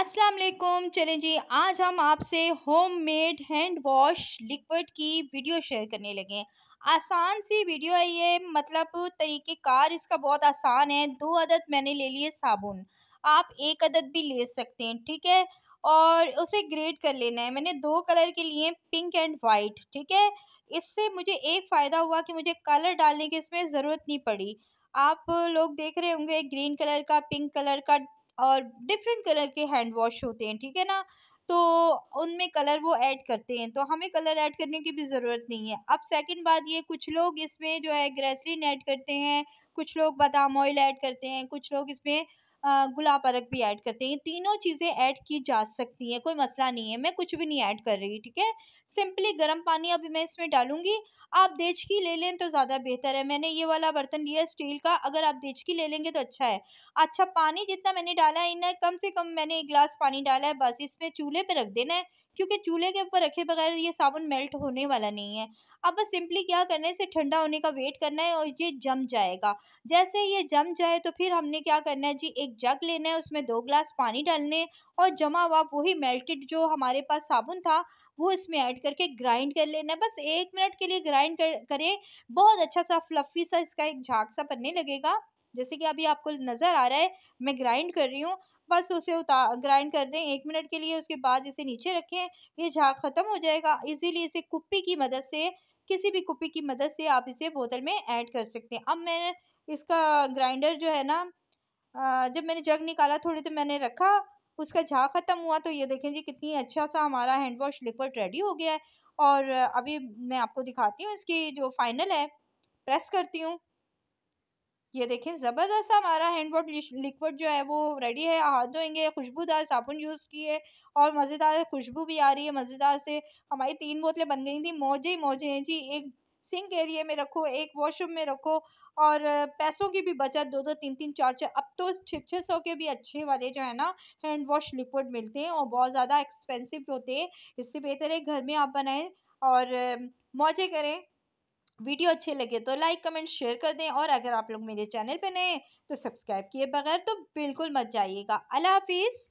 अस्सलाम वालेकुम चलें जी आज हम आपसे होममेड हैंड वॉश लिक्विड की वीडियो शेयर करने लगे हैं आसान सी वीडियो है ये मतलब तरीक़ेकार इसका बहुत आसान है दो अदद मैंने ले लिए साबुन आप एक अदद भी ले सकते हैं ठीक है और उसे ग्रेड कर लेना है मैंने दो कलर के लिए पिंक एंड वाइट ठीक है इससे मुझे एक फ़ायदा हुआ कि मुझे कलर डालने की इसमें ज़रूरत नहीं पड़ी आप लोग देख रहे होंगे ग्रीन कलर का पिंक कलर का और डिफरेंट कलर के हैंड वॉश होते हैं ठीक है ना तो उनमें कलर वो ऐड करते हैं तो हमें कलर ऐड करने की भी ज़रूरत नहीं है अब सेकंड बात ये कुछ लोग इसमें जो है ग्रेसलिन ऐड करते हैं कुछ लोग बादाम ऑयल ऐड करते हैं कुछ लोग इसमें गुलाब अरग भी ऐड करते हैं तीनों चीज़ें ऐड की जा सकती हैं कोई मसला नहीं है मैं कुछ भी नहीं ऐड कर रही ठीक है सिंपली गर्म पानी अभी मैं इसमें डालूंगी आप देचकी ले लें तो ज़्यादा बेहतर है मैंने ये वाला बर्तन लिया स्टील का अगर आप देचकी ले लेंगे तो अच्छा है अच्छा पानी जितना मैंने डाला है इन्हें कम से कम मैंने एक गिलास पानी डाला है बस इसमें चूल्हे पर रख देना है क्योंकि चूल्हे के ऊपर रखे बगैर ये साबुन मेल्ट होने वाला नहीं है अब बस सिंपली क्या करना है इसे ठंडा होने का वेट करना है और ये जम जाएगा जैसे ये जम जाए तो फिर हमने क्या करना है जी एक जग लेना है उसमें दो ग्लास पानी डालने और जमा हुआ वही मेल्टेड जो हमारे पास साबुन था वो इसमें ऐड करके ग्राइंड कर लेना है बस एक मिनट के लिए ग्राइंड कर करें बहुत अच्छा सा फ्लफ़ी सा इसका एक झाग सा बनने लगेगा जैसे कि अभी आपको नज़र आ रहा है मैं ग्राइंड कर रही हूँ बस उसे उतार ग्राइंड कर दें एक मिनट के लिए उसके बाद इसे नीचे रखें ये झाग ख़त्म हो जाएगा इजीली इसे कुप्पी की मदद से किसी भी कुप्पी की मदद से आप इसे बोतल में ऐड कर सकते हैं अब मैं इसका ग्राइंडर जो है ना जब मैंने जग निकाला थोड़ी तो मैंने रखा उसका झाग ख़त्म हुआ तो ये देखें जी कितनी अच्छा सा हमारा हैंड वॉश लिक्विड रेडी हो गया है और अभी मैं आपको दिखाती हूँ इसकी जो फाइनल है प्रेस करती हूँ ये देखें ज़बरदस्त हमारा हैंड वॉट लिक्विड जो है वो रेडी है हाथ धोएंगे खुशबूदार साबुन यूज़ किए और मज़ेदार खुशबू भी आ रही है मज़ेदार से हमारी तीन बोतलें बन गई थी मौजे ही मौजे हैं जी एक सिंक एरिए में रखो एक वॉशरूम में रखो और पैसों की भी बचत दो दो तीन तीन चार चार अब तो छः छः सौ के भी अच्छे वाले जो है ना हैंड वॉश लिक्विड मिलते हैं और बहुत ज़्यादा एक्सपेंसिव होते हैं इससे बेहतर है घर में आप बनाएं और मौजे करें वीडियो अच्छे लगे तो लाइक कमेंट शेयर कर दें और अगर आप लोग मेरे चैनल पर नए हैं तो सब्सक्राइब किए बगैर तो बिल्कुल मत जाइएगा अल्लाह हाफिज़